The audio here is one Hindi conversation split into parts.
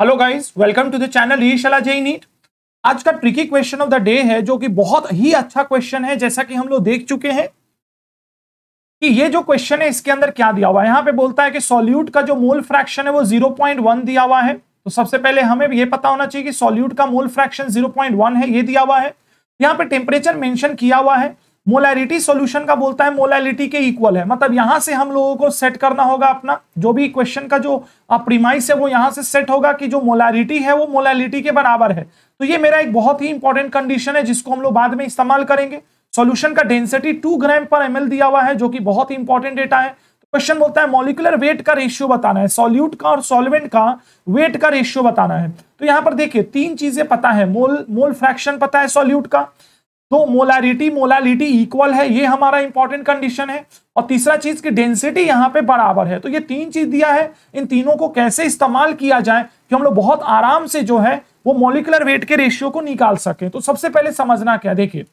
hello guys welcome to the channel रीशला जय नीट आज का tricky question of the day है जो कि बहुत ही अच्छा क्वेश्चन है जैसा कि हम लोग देख चुके हैं कि ये जो क्वेश्चन है इसके अंदर क्या दिया हुआ है यहाँ पे बोलता है कि सॉल्यूट का जो मोल फ्रैक्शन है वो 0.1 दिया हुआ है तो सबसे पहले हमें ये पता होना चाहिए कि सॉल्यूट का मोल फ्रैक्शन जीरो है ये दिया हुआ है यहाँ पे टेम्परेचर मैंशन किया हुआ है मोलैरिटी सॉल्यूशन का बोलता है मोलैरिटी के इक्वल है मतलब यहां से हम लोगों को सेट करना होगा अपना जो भी क्वेश्चन का जो प्रीमाइस है वो यहां से सेट होगा कि जो मोलैरिटी है वो मोलैरिटी के बराबर है तो ये मेरा एक बहुत ही इंपॉर्टेंट कंडीशन है जिसको हम लोग बाद में इस्तेमाल करेंगे सोल्यूशन का डेंसिटी टू ग्राम पर एम दिया हुआ है जो कि बहुत ही इंपॉर्टेंट डेटा है क्वेश्चन तो बोलता है मोलिकुलर वेट का रेशियो बताना है सॉल्यूट का और सॉल्वेंट का वेट का रेशियो बताना है तो यहां पर देखिए तीन चीजें पता है मोल मोल फ्रैक्शन पता है सॉल्यूट का तो मोलारिटी मोलालिटी इक्वल है ये हमारा इंपॉर्टेंट कंडीशन है और तीसरा चीज की डेंसिटी यहाँ पे बराबर है तो ये तीन चीज दिया है इन तीनों को कैसे इस्तेमाल किया जाए कि हम लोग बहुत आराम से जो है वो मोलिकुलर वेट के रेशियो को निकाल सके तो सबसे पहले समझना क्या देखिए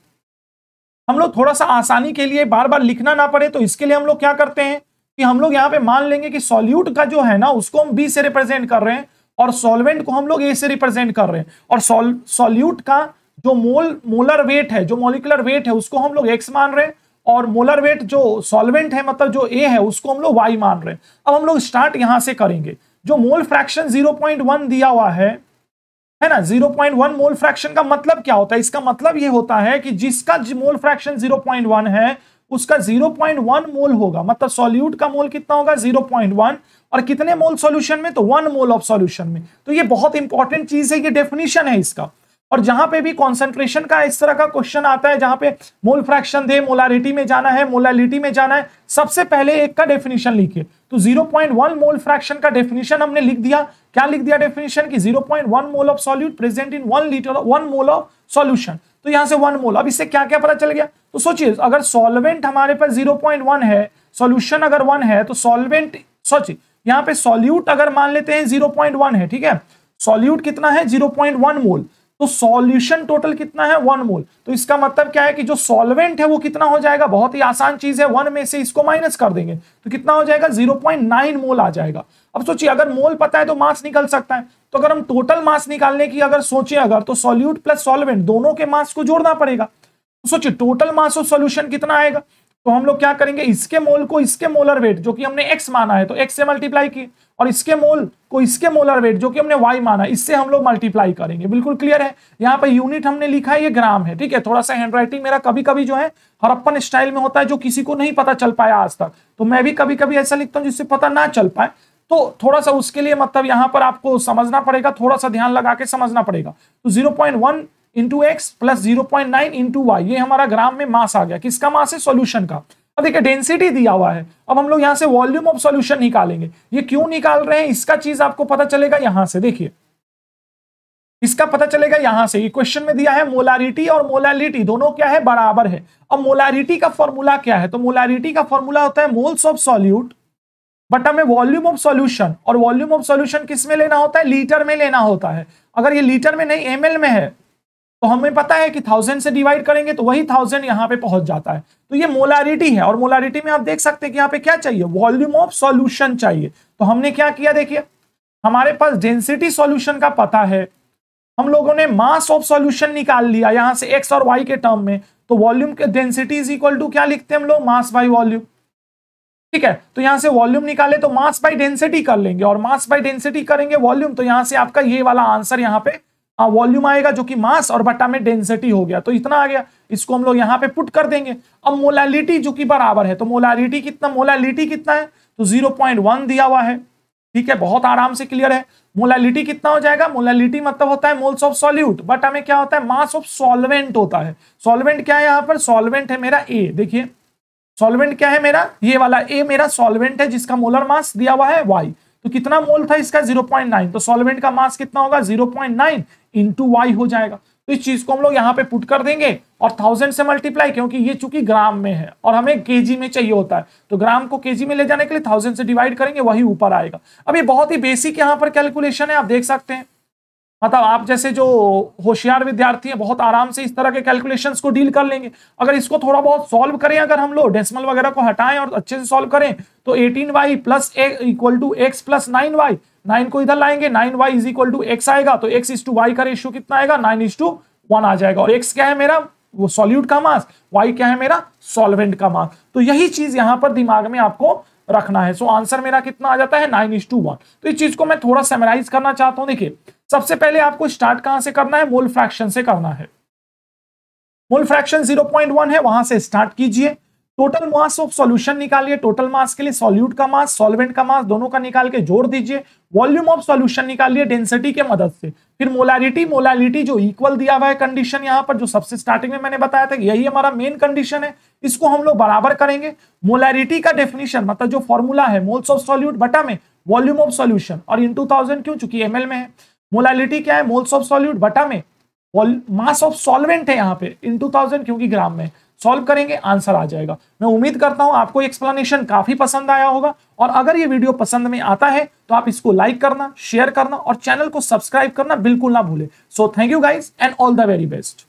हम लोग थोड़ा सा आसानी के लिए बार बार लिखना ना पड़े तो इसके लिए हम लोग क्या करते हैं कि हम लोग यहाँ पे मान लेंगे कि सॉल्यूट का जो है ना उसको हम बी से रिप्रेजेंट कर रहे हैं और सॉल्वेंट को हम लोग ए से रिप्रेजेंट कर रहे हैं और सॉल्यूट का जो मोल मोलर वेट है जो मोलिकुलर वेट है उसको हम लोग एक्स मान रहे हैं और मोलर वेट जो सॉल्वेंट है मतलब जो ए है उसको हम लोग वाई मान रहे हैं अब हम लोग स्टार्ट यहां से करेंगे जो मोल फ्रैक्शन 0.1 दिया हुआ है है ना 0.1 मोल फ्रैक्शन का मतलब क्या होता है इसका मतलब ये होता है कि जिसका मोल फ्रैक्शन 0.1 है उसका 0.1 मोल होगा मतलब सॉल्यूट का मोल कितना होगा 0.1 और कितने मोल सॉल्यूशन में तो वन मोल ऑफ सॉल्यूशन में तो ये बहुत इंपॉर्टेंट चीज है ये डेफिनेशन है इसका और जहां पे भी कॉन्सेंट्रेशन का इस तरह का क्वेश्चन आता है जहां पे मोल फ्रैक्शन दे मोलारिटी में जाना है मोलालिटी में जाना है सबसे पहले एक का डेफिनेशन लिखिए तो 0.1 मोल फ्रैक्शन का डेफिनेशन हमने लिख दिया क्या लिख दिया डेफिनेशन की 0.1 mole of solute present in one litre one mole of solution तो यहां से वन मोल अब इससे क्या क्या पता चल गया तो सोचिए अगर सोलवेंट हमारे पास जीरो है सोल्यूशन अगर वन है तो सोलवेंट सोचिए यहाँ पे सोल्यूट अगर मान लेते हैं जीरो है ठीक है सोल्यूट कितना है जीरो मोल तो सॉल्यूशन टोटल कितना है वन मोल तो इसका मतलब क्या है कि जो सॉल्वेंट है वो कितना हो जाएगा बहुत ही आसान चीज है वन में से इसको माइनस कर देंगे तो कितना हो जाएगा जीरो पॉइंट नाइन मोल आ जाएगा अब सोचिए अगर मोल पता है तो मास निकल सकता है तो अगर हम टोटल मास निकालने की अगर सोचे अगर तो सॉल्यूट प्लस सॉल्वेंट दोनों के मास को जोड़ना पड़ेगा तो सोचिए टोटल मास ऑफ सोल्यूशन कितना आएगा तो हम लोग क्या करेंगे इसके मोल को इसके मोलर वेट जो कि हमने एक्स माना है तो एक्स से मल्टीप्लाई किए और इसके मोल को इसके मोलर वेट जो कि हमने वाई माना इससे हम लोग मल्टीप्लाई करेंगे बिल्कुल क्लियर है यहाँ पर यूनिट हमने लिखा है ये ग्राम है ठीक है थोड़ा सा हैंडराइटिंग मेरा कभी कभी जो है हरप्पन स्टाइल में होता है जो किसी को नहीं पता चल पाया आज तक तो मैं भी कभी कभी ऐसा लिखता हूँ जिससे पता ना चल पाए तो थोड़ा सा उसके लिए मतलब यहाँ पर आपको समझना पड़ेगा थोड़ा सा ध्यान लगा के समझना पड़ेगा तो zero point one into x plus zero point nine into y ये हमारा ग्राम में मास आ गया किसका मास है सोल्यूशन का अब देखिए डेंसिटी दिया हुआ है अब हम लोग यहाँ से वॉल्यूम ऑफ सॉल्यूशन निकालेंगे ये क्यों निकाल रहे हैं इसका चीज आपको पता चलेगा यहां से देखिए इसका पता चलेगा यहां से ये क्वेश्चन में दिया है मोलारिटी और मोलालिटी दोनों क्या है बराबर है अब मोलारिटी का फॉर्मूला क्या है तो मोलारिटी का फॉर्मूला होता है मोल्स ऑफ सॉल्यूट बट हमें वॉल्यूम ऑफ सॉल्यूशन और वॉल्यूम ऑफ सॉल्यूशन किस में लेना होता है लीटर में लेना होता है अगर ये लीटर में नहीं एम में है तो हमें पता है कि थाउजेंड से डिवाइड करेंगे तो वही थाउजेंड यहाँ पे पहुंच जाता है तो ये मोलारिटी है और मोलारिटी में आप देख सकते हैं कि यहाँ पे क्या चाहिए वॉल्यूम ऑफ सॉल्यूशन चाहिए तो हमने क्या किया देखिए हमारे पास डेंसिटी सॉल्यूशन का पता है हम लोगों ने मास ऑफ सॉल्यूशन निकाल लिया यहाँ से एक्स और वाई के टर्म में तो वॉल्यूम के डेंसिटी इज इक्वल टू क्या लिखते हैं हम लोग मास बाई वॉल्यूम ठीक है तो यहाँ से वॉल्यूम निकाले तो मास बाई डेंसिटी कर लेंगे और मास बाई डेंसिटी करेंगे वॉल्यूम तो यहाँ से आपका ये वाला आंसर यहाँ पे वॉल्यूम हाँ, आएगा जो कि मास और बट्टा में डेंसिटी हो गया तो इतना आ गया इसको हम लोग यहां पे पुट कर देंगे अब मोलालिटी जो कि बराबर है तो मोलालिटी कितना मोलालिटी कितना है तो 0.1 दिया हुआ है ठीक है बहुत आराम से क्लियर है मोलालिटी कितना हो जाएगा मोलालिटी मतलब होता है मोल्स ऑफ सॉल्यूट बट में क्या होता है मास ऑफ सॉल्वेंट होता है सॉल्वेंट क्या है यहाँ पर सॉल्वेंट है मेरा ए देखिए सॉल्वेंट क्या है मेरा ये वाला ए मेरा सॉल्वेंट है जिसका मोलर मास दिया हुआ है वाई तो कितना मोल था इसका 0.9 तो सॉल्वेंट का मास कितना होगा 0.9 पॉइंट इंटू वाई हो जाएगा तो इस चीज को हम लोग यहाँ पे पुट कर देंगे और थाउजेंड से मल्टीप्लाई क्योंकि ये चूंकि ग्राम में है और हमें केजी में चाहिए होता है तो ग्राम को केजी में ले जाने के लिए थाउजेंड से डिवाइड करेंगे वही ऊपर आएगा अब ये बहुत ही बेसिक यहाँ पर कैलकुलेशन है आप देख सकते हैं मतलब आप जैसे जो होशियार विद्यार्थी हैं बहुत आराम से इस तरह के कैलकुलेशंस को डील कर लेंगे अगर इसको थोड़ा बहुत सॉल्व करें अगर हम लोग डेसिमल वगैरह को हटाएं और अच्छे से सॉल्व करें तो eighteen y plus equal to x plus nine y nine को इधर लाएंगे nine y is equal to x आएगा तो एक्स इज टू वाई का रेशियो कितना आएगा नाइन इज टू वन आ जाएगा और एक्स क्या है मेरा वो सॉल्यूट का मास वाई क्या है मेरा सॉल्वेंट का मास तो यही चीज यहां पर दिमाग में आपको रखना है सो so, आंसर मेरा कितना आ जाता है नाइन इज टू वन तो इस चीज को मैं थोड़ा सेमराइज करना चाहता हूं देखिए सबसे पहले आपको स्टार्ट कहां से करना है मोल फ्रैक्शन से करना है मोल फ्रैक्शन वन है वहां से स्टार्ट कीजिए टोटल मास ऑफ सॉल्यूशन निकालिए टोटल मास के लिए सॉल्यूट का मास सॉल्वेंट का मास दोनों का निकाल के जोड़ दीजिए वॉल्यूम ऑफ सॉल्यूशन निकालिए डेंसिटी के मदद से फिर मोलारिटी मोलारिटी जो इक्वल दिया हुआ है कंडीशन यहाँ पर जो सबसे स्टार्टिंग में मैंने बताया था यही हमारा मेन कंडीशन है इसको हम लोग बराबर करेंगे मोलारिटी का डेफिनेशन मतलब जो फॉर्मूला है मोल्स ऑफ सॉल्यूट बटा में वॉल्यूम ऑफ सोल्यूशन और इन टू थाउजेंड क्यों चूंकि एम में है मोलालिटी क्या है मोल्स ऑफ सॉल्यूट बटा में मास ऑफ सॉल्वेंट है यहाँ पे इन टू थाउजेंड क्योंकि ग्राम में सॉल्व करेंगे आंसर आ जाएगा मैं उम्मीद करता हूं आपको एक्सप्लेनेशन काफी पसंद आया होगा और अगर ये वीडियो पसंद में आता है तो आप इसको लाइक करना शेयर करना और चैनल को सब्सक्राइब करना बिल्कुल ना भूले so thank you guys and all the very best